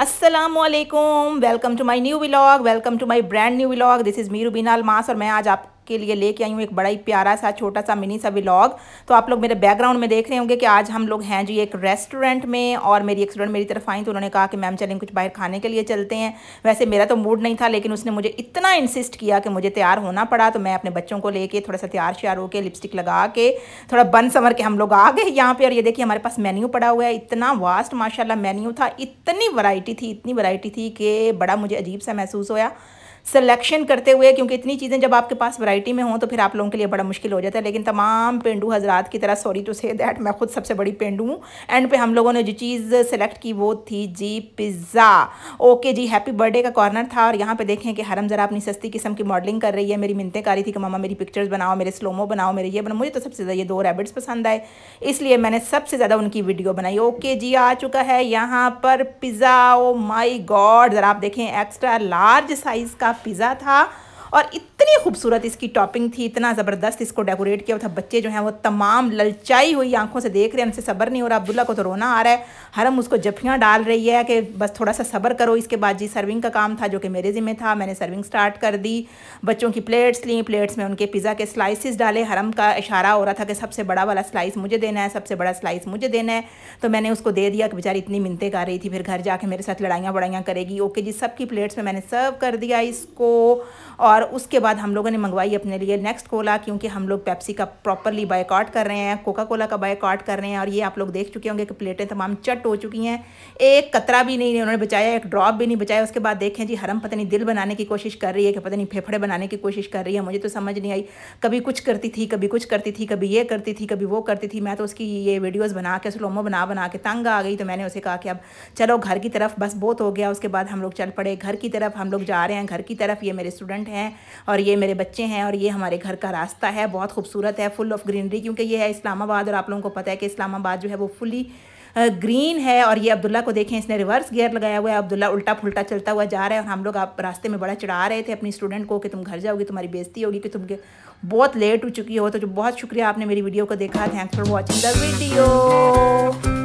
Aslam welcome to my new vlog welcome to my brand new vlog this is मीरू बीनाल मास और मैं आज आप आपके लिए लेके आई हूँ एक बड़ा ही प्यारा सा छोटा सा मिनी सा व्लॉग तो आप लोग मेरे बैकग्राउंड में देख रहे होंगे कि आज हम लोग हैं जी एक रेस्टोरेंट में और मेरी एक स्टूडेंट मेरी तरफ आई तो उन्होंने कहा कि मैम चलें कुछ बाहर खाने के लिए चलते हैं वैसे मेरा तो मूड नहीं था लेकिन उसने मुझे इतना इंसिस्ट किया कि मुझे तैयार होना पड़ा तो मैं अपने बच्चों को लेके थोड़ा सा तैयार श्यार होकर लिपस्टिक लगा के थोड़ा बन संवर के हम लोग आ गए यहाँ पे और ये देखिए हमारे पास मेन्यू पड़ा हुआ है इतना वास्ट माशाला मेन्यू था इतनी वराइटी थी इतनी वरायटी थी कि बड़ा मुझे अजीब सा महसूस होया सिलेक्शन करते हुए क्योंकि इतनी चीज़ें जब आपके पास वैरायटी में हों तो फिर आप लोगों के लिए बड़ा मुश्किल हो जाता है लेकिन तमाम पेंडू हजरात की तरह सॉरी टू से दैट मैं खुद सबसे बड़ी पेंडू हूँ एंड पे हम लोगों ने जो चीज़ सेलेक्ट की वो थी जी पिज़्ज़ा ओके जी हैप्पी बर्थडे का कॉर्नर था और यहाँ पर देखें कि हरम ज़रा अपनी सस्ती किस्म की मॉडलिंग कर रही है मेरी मिनतें कारी थी कि मामा मेरी पिक्चर्स बनाओ मेरे स्लोमो बनाओ मेरे ये बनाओ मुझे तो सबसे ज़्यादा ये दो रैबिट्स पसंद आए इसलिए मैंने सबसे ज़्यादा उनकी वीडियो बनाई ओके जी आ चुका है यहाँ पर पिज़्ज़ा ओ माई गॉड ज़रा आप देखें एक्स्ट्रा लार्ज साइज़ का पिज़्ज़ा था और इत इतनी खूबसूरत इसकी टॉपिंग थी इतना ज़बरदस्त इसको डेकोरेट किया था बच्चे जो हैं वो तमाम ललचाई हुई आंखों से देख रहे हैं उनसे सब्र नहीं हो रहा अब्दुल्ला को तो रोना आ रहा है हरम उसको जफियाँ डाल रही है कि बस थोड़ा सा सब्र करो इसके बाद जी सर्विंग का काम था जो कि मेरे ज़िम्मे था मैंने सर्विंग स्टार्ट कर दी बच्चों की प्लेट्स ली प्लेट्स में उनके पिज़्ज़ा के स्लाइसिस डाले हरम का इशारा हो रहा था कि सबसे बड़ा वाला स्लाइस मुझे देना है सबसे बड़ा स्लाइस मुझे देना है तो मैंने उसको दे दिया कि बेचारी इतनी मिनतें कर रही थी फिर घर जाके मेरे साथ लड़ाइयाँ वड़ाइयाँ करेगी ओके जी सबकी प्लेट्स में मैंने सर्व कर दिया इसको और उसके बाद बाद हम लोगों ने मंगवाई अपने लिए नेक्स्ट कोला क्योंकि हम लोग पेप्सी का प्रॉपरली बायकॉट कर रहे हैं कोका कोला का बायकॉट कर रहे हैं और ये आप लोग देख चुके होंगे कि प्लेटें तमाम चट हो चुकी हैं एक कतरा भी नहीं उन्होंने बचाया एक ड्रॉप भी नहीं बचाया उसके बाद देखें जी हरम पता नहीं दिल बनाने की कोशिश कर रही है कि पता नहीं फेफड़े बनाने की कोशिश कर रही है मुझे तो समझ नहीं आई कभी कुछ करती थी कभी कुछ करती थी कभी ये करती थी कभी वो करती थी मैं तो उसकी ये वीडियोज़ बना के स्लोमो बना बना के तंग आ गई तो मैंने उसे कहा कि अब चलो घर की तरफ बस बहुत हो गया उसके बाद हम लोग चल पड़े घर की तरफ हम लोग जा रहे हैं घर की तरफ ये मेरे स्टूडेंट हैं और ये मेरे बच्चे हैं और ये हमारे घर का रास्ता है बहुत खूबसूरत है फुल ऑफ ग्रीनरी क्योंकि ये है इस्लामाबाद और आप लोगों को पता है कि इस्लामाबाद जो है वो फुली ग्रीन है और ये अब्दुल्ला को देखें इसने रिवर्स गियर लगाया हुआ है अब्दुल्ला उल्टा फुलटा चलता हुआ जा रहा है और हम लोग आप रास्ते में बड़ा चढ़ा रहे थे अपनी स्टूडेंट को कि तुम घर जाओगी तुम्हारी बेजती होगी कि तुम बहुत लेट हो चुकी हो तो जो बहुत शुक्रिया आपने मेरी वीडियो को देखा thanks for watching the video